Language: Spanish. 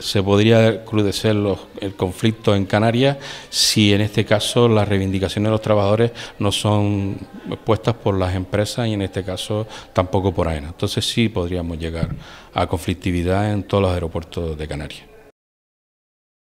Se podría crudecer el conflicto en Canarias si en este caso las reivindicaciones de los trabajadores no son puestas por las empresas y en este caso tampoco por AENA. Entonces sí podríamos llegar a conflictividad en todos los aeropuertos de Canarias.